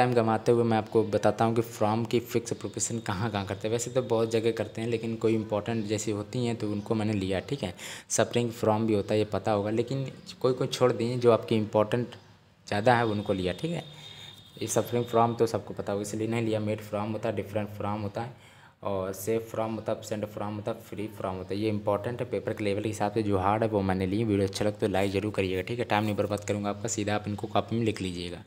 time गमाते हुए मैं आपको बताता हूँ कि फॉर्म की फ़िक्स प्रोफेशन कहाँ कहाँ करते हैं वैसे तो बहुत जगह करते हैं लेकिन कोई इंपॉर्टेंट जैसी होती हैं तो उनको मैंने लिया ठीक है सफरिंग फॉर्म भी होता है ये पता होगा लेकिन कोई कोई छोड़ दिए जो आपकी इंपॉर्टेंट ज़्यादा है उनको लिया ठीक है ये सफरिंग फ्राम तो सबको पता होगा इसलिए नहीं लिया मेड फ्राम होता है डिफरेंट फ्राम होता है और सेफ फ्राम होता है सेंड फ्राम होता है फ्री फ्राम होता है ये इंपॉर्टेंट है पेपर के लेवल के हिसाब से जो हार्ड है वो मैंने लिए वीडियो अच्छा लगता तो लाइक जरूर करिएगा ठीक है टाइम नहीं बर्बाद करूँगा आपका सीधा आप इनको कॉपी में लिख लीजिएगा